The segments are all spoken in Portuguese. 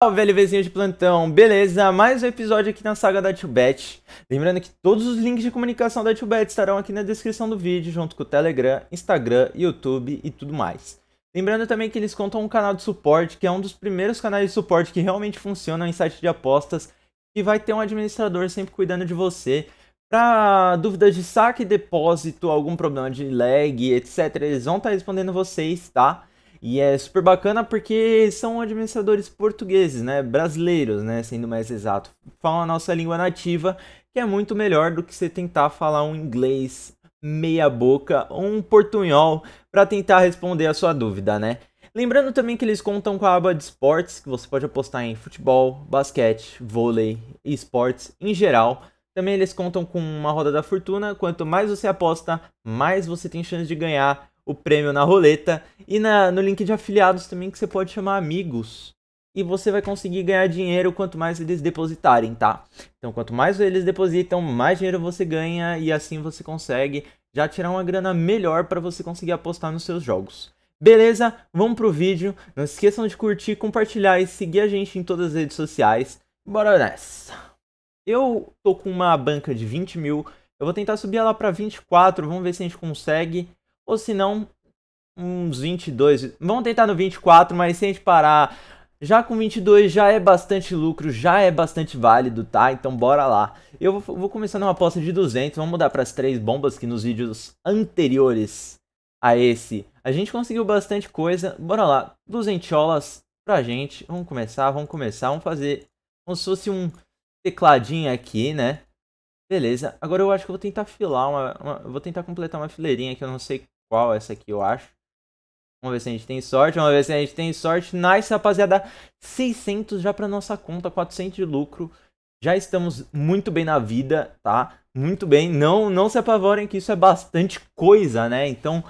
Salve, LVzinho de plantão, beleza? Mais um episódio aqui na saga da 2 Lembrando que todos os links de comunicação da 2 estarão aqui na descrição do vídeo, junto com o Telegram, Instagram, YouTube e tudo mais. Lembrando também que eles contam um canal de suporte, que é um dos primeiros canais de suporte que realmente funciona em site de apostas, e vai ter um administrador sempre cuidando de você. Para dúvidas de saque, depósito, algum problema de lag, etc., eles vão estar tá respondendo vocês, tá? E é super bacana porque são administradores portugueses, né? Brasileiros, né? Sendo mais exato. Falam a nossa língua nativa, que é muito melhor do que você tentar falar um inglês meia boca ou um portunhol para tentar responder a sua dúvida, né? Lembrando também que eles contam com a aba de esportes, que você pode apostar em futebol, basquete, vôlei e esportes em geral. Também eles contam com uma roda da fortuna, quanto mais você aposta, mais você tem chance de ganhar o prêmio na roleta e na, no link de afiliados também que você pode chamar amigos. E você vai conseguir ganhar dinheiro quanto mais eles depositarem, tá? Então, quanto mais eles depositam, mais dinheiro você ganha e assim você consegue já tirar uma grana melhor para você conseguir apostar nos seus jogos. Beleza? Vamos pro vídeo. Não esqueçam de curtir, compartilhar e seguir a gente em todas as redes sociais. Bora nessa! Eu tô com uma banca de 20 mil. Eu vou tentar subir ela para 24, vamos ver se a gente consegue ou se não, uns 22. Vamos tentar no 24, mas sem a gente parar. Já com 22 já é bastante lucro, já é bastante válido, tá? Então bora lá. Eu vou, vou começar numa aposta de 200, vamos mudar para as três bombas que nos vídeos anteriores a esse. A gente conseguiu bastante coisa, bora lá. 200 olas pra gente, vamos começar, vamos começar, vamos fazer como se fosse um tecladinho aqui, né? Beleza, agora eu acho que eu vou tentar filar uma, uma vou tentar completar uma fileirinha que eu não sei qual essa aqui, eu acho. Vamos ver se a gente tem sorte, vamos ver se a gente tem sorte. Nice, rapaziada. 600 já para nossa conta, 400 de lucro. Já estamos muito bem na vida, tá? Muito bem. Não, não se apavorem que isso é bastante coisa, né? Então,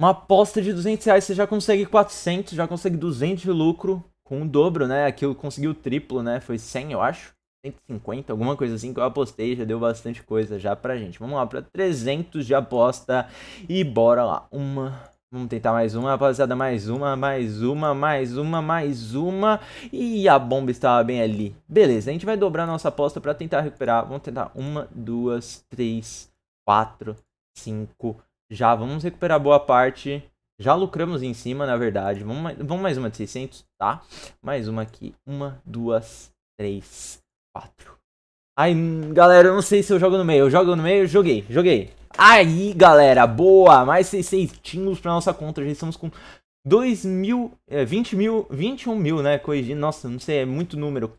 uma aposta de 200 reais, você já consegue 400, já consegue 200 de lucro. Com o dobro, né? Aqui eu consegui o triplo, né? Foi 100, eu acho. 150, alguma coisa assim que eu apostei, já deu bastante coisa já pra gente. Vamos lá pra 300 de aposta e bora lá. Uma, vamos tentar mais uma, rapaziada, mais uma, mais uma, mais uma, mais uma. E a bomba estava bem ali. Beleza, a gente vai dobrar nossa aposta pra tentar recuperar. Vamos tentar uma, duas, três, quatro, cinco. Já vamos recuperar boa parte. Já lucramos em cima, na verdade. Vamos mais, vamos mais uma de 600, tá? Mais uma aqui. Uma, duas, três, 4. Ai, galera, eu não sei se eu jogo no meio. Eu jogo no meio? Joguei, joguei. Aí, galera, boa! Mais 600 títulos pra nossa conta. Já estamos com 2 mil, é, 20 mil, 21 mil, né? Corrigindo. Nossa, não sei, é muito número.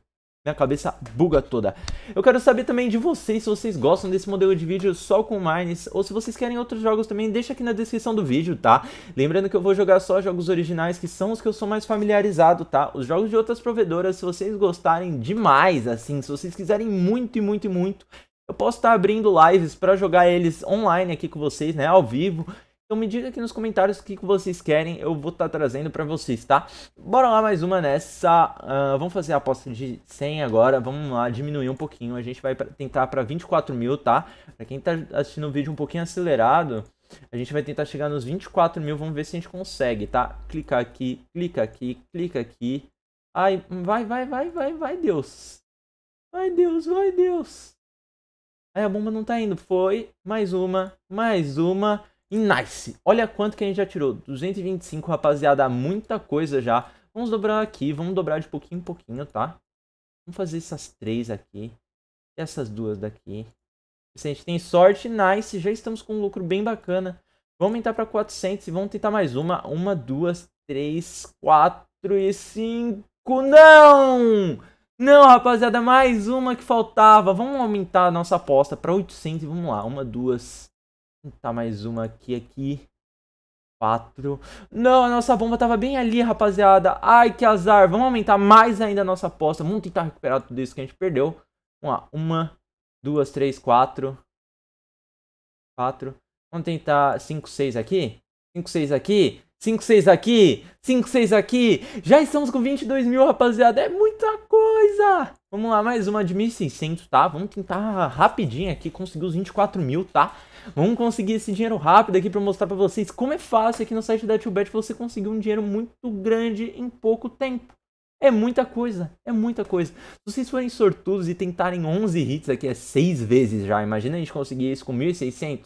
Minha cabeça buga toda. Eu quero saber também de vocês se vocês gostam desse modelo de vídeo só com Mines ou se vocês querem outros jogos também, deixa aqui na descrição do vídeo, tá? Lembrando que eu vou jogar só jogos originais que são os que eu sou mais familiarizado, tá? Os jogos de outras provedoras, se vocês gostarem demais, assim, se vocês quiserem muito e muito e muito, eu posso estar tá abrindo lives para jogar eles online aqui com vocês, né, ao vivo. Então me diga aqui nos comentários o que, que vocês querem, eu vou estar tá trazendo para vocês, tá? Bora lá mais uma nessa, uh, vamos fazer a aposta de 100 agora, vamos lá, diminuir um pouquinho, a gente vai tentar para 24 mil, tá? Para quem tá assistindo o vídeo um pouquinho acelerado, a gente vai tentar chegar nos 24 mil, vamos ver se a gente consegue, tá? Clica aqui, clica aqui, clica aqui. Ai, vai, vai, vai, vai, vai, Deus. Vai, Deus, vai, Deus. Aí a bomba não tá indo. Foi, mais uma, mais uma. E nice! Olha quanto que a gente já tirou. 225, rapaziada, muita coisa já. Vamos dobrar aqui, vamos dobrar de pouquinho em pouquinho, tá? Vamos fazer essas três aqui. E essas duas daqui. Se a gente tem sorte, nice. Já estamos com um lucro bem bacana. Vamos aumentar para 400 e vamos tentar mais uma. Uma, duas, três, quatro e cinco. Não! Não, rapaziada, mais uma que faltava. Vamos aumentar a nossa aposta para 800 e vamos lá. Uma, duas, Tá mais uma aqui, aqui. Quatro. Não, a nossa bomba tava bem ali, rapaziada. Ai, que azar. Vamos aumentar mais ainda a nossa aposta. Vamos tentar recuperar tudo isso que a gente perdeu. Vamos lá. Uma, duas, três, quatro. Quatro. Vamos tentar cinco, seis aqui. Cinco, seis aqui. 5, 6 aqui, 5, 6 aqui. Já estamos com 22 mil, rapaziada. É muita coisa! Vamos lá, mais uma de 1.600, tá? Vamos tentar rapidinho aqui conseguir os 24 mil, tá? Vamos conseguir esse dinheiro rápido aqui para mostrar para vocês como é fácil aqui no site da 2bet você conseguir um dinheiro muito grande em pouco tempo. É muita coisa, é muita coisa. Se vocês forem sortudos e tentarem 11 hits aqui, é 6 vezes já. Imagina a gente conseguir isso com 1.600.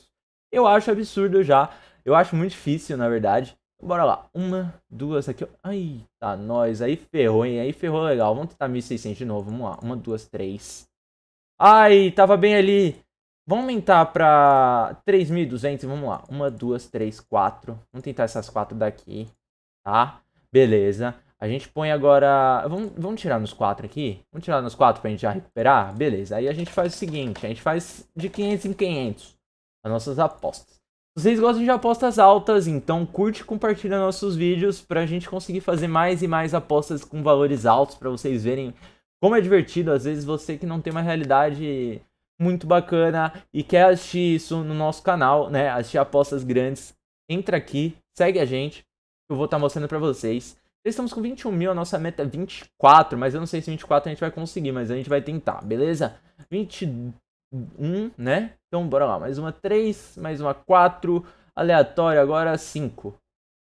Eu acho absurdo já. Eu acho muito difícil, na verdade. Bora lá. Uma, duas aqui. Ai, tá, nós. Aí ferrou, hein? Aí ferrou legal. Vamos tentar 1600 de novo. Vamos lá. Uma, duas, três. Ai, tava bem ali. Vamos aumentar pra 3.200. Vamos lá. Uma, duas, três, quatro. Vamos tentar essas quatro daqui. Tá? Beleza. A gente põe agora... Vamos, vamos tirar nos quatro aqui? Vamos tirar nos quatro pra gente já recuperar? Beleza. Aí a gente faz o seguinte. A gente faz de 500 em 500. As nossas apostas. Vocês gostam de apostas altas, então curte e compartilha nossos vídeos para a gente conseguir fazer mais e mais apostas com valores altos para vocês verem como é divertido. Às vezes você que não tem uma realidade muito bacana e quer assistir isso no nosso canal, né? Assistir apostas grandes, entra aqui, segue a gente, eu vou estar tá mostrando para vocês. Estamos com 21 mil, a nossa meta é 24, mas eu não sei se 24 a gente vai conseguir, mas a gente vai tentar, beleza? 20, 1, né? Então bora lá, mais uma 3, mais uma 4, aleatório agora 5.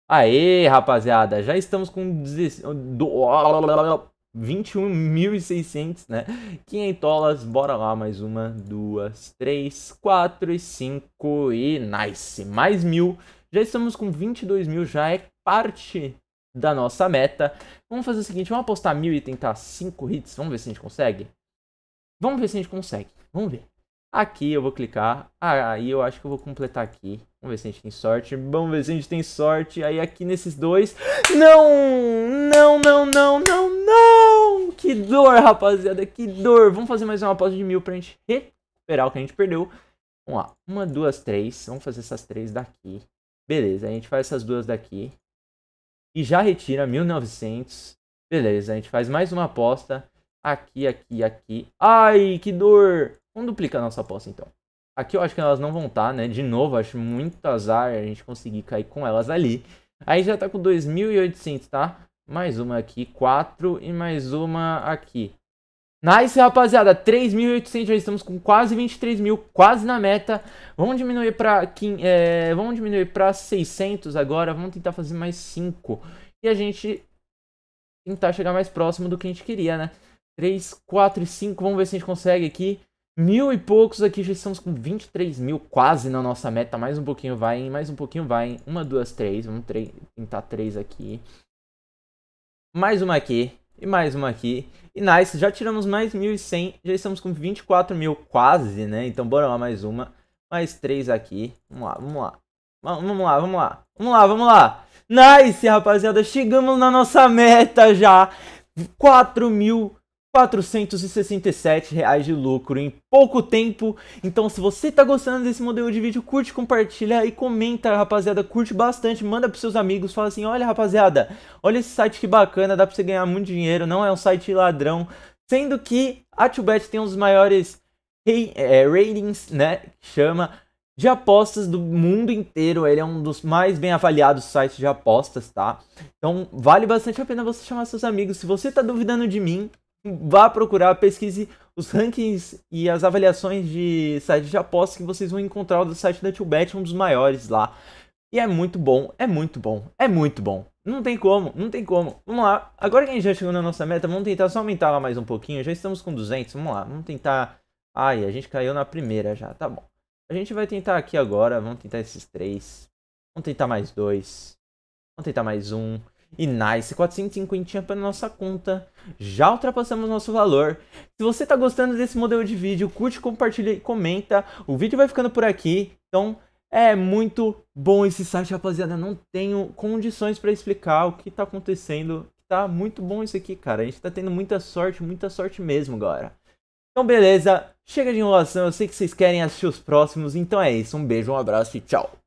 Aê, rapaziada, já estamos com 21.600, né? 500 bora lá, mais uma, duas, três, quatro e cinco e nice, mais mil. Já estamos com 22 mil, já é parte da nossa meta. Vamos fazer o seguinte, vamos apostar mil e tentar cinco hits, vamos ver se a gente consegue? Vamos ver se a gente consegue, vamos ver. Aqui eu vou clicar. Ah, aí eu acho que eu vou completar aqui. Vamos ver se a gente tem sorte. Vamos ver se a gente tem sorte. Aí aqui nesses dois. Não! Não, não, não, não, não! Que dor, rapaziada. Que dor. Vamos fazer mais uma aposta de mil pra gente recuperar o que a gente perdeu. Vamos lá. Uma, duas, três. Vamos fazer essas três daqui. Beleza, a gente faz essas duas daqui. E já retira 1900. Beleza, a gente faz mais uma aposta. Aqui, aqui, aqui. Ai, que dor! Vamos duplicar nossa aposta então. Aqui eu acho que elas não vão estar, tá, né? De novo, acho muito azar a gente conseguir cair com elas ali. Aí já tá com 2.800, tá? Mais uma aqui, 4 e mais uma aqui. Nice, rapaziada, 3.800, já estamos com quase 23 mil, quase na meta. Vamos diminuir para é, vamos diminuir para 600 agora, vamos tentar fazer mais 5. E a gente tentar chegar mais próximo do que a gente queria, né? 3, 4 e 5, vamos ver se a gente consegue aqui. Mil e poucos aqui, já estamos com 23 mil, quase na nossa meta. Mais um pouquinho vai, hein? Mais um pouquinho vai, hein? Uma, duas, três. Vamos tentar três aqui. Mais uma aqui. E mais uma aqui. E nice, já tiramos mais 1.100. Já estamos com 24 mil, quase, né? Então bora lá, mais uma. Mais três aqui. Vamos lá, vamos lá. Vamos lá, vamos lá. Vamos lá, vamos lá. Nice, rapaziada. Chegamos na nossa meta já. 4 mil 467 reais de lucro em pouco tempo. Então, se você tá gostando desse modelo de vídeo, curte, compartilha e comenta, rapaziada. Curte bastante, manda pros seus amigos, fala assim: olha, rapaziada, olha esse site que bacana, dá pra você ganhar muito dinheiro, não é um site ladrão. Sendo que a 2 tem um dos maiores é, ratings, né? chama de apostas do mundo inteiro. Ele é um dos mais bem avaliados sites de apostas, tá? Então vale bastante a pena você chamar seus amigos. Se você tá duvidando de mim, vá procurar, pesquise os rankings e as avaliações de sites de apostas que vocês vão encontrar do site da 2 um dos maiores lá. E é muito bom, é muito bom, é muito bom. Não tem como, não tem como. Vamos lá, agora que a gente já chegou na nossa meta, vamos tentar só aumentar lá mais um pouquinho. Já estamos com 200, vamos lá, vamos tentar... Ai, a gente caiu na primeira já, tá bom. A gente vai tentar aqui agora, vamos tentar esses três. Vamos tentar mais dois. Vamos tentar mais um. E nice, 450 para nossa conta. Já ultrapassamos nosso valor. Se você está gostando desse modelo de vídeo, curte, compartilha e comenta. O vídeo vai ficando por aqui. Então, é muito bom esse site, rapaziada. Não tenho condições para explicar o que está acontecendo. Tá muito bom isso aqui, cara. A gente está tendo muita sorte, muita sorte mesmo agora. Então, beleza. Chega de enrolação. Eu sei que vocês querem assistir os próximos. Então é isso. Um beijo, um abraço e tchau.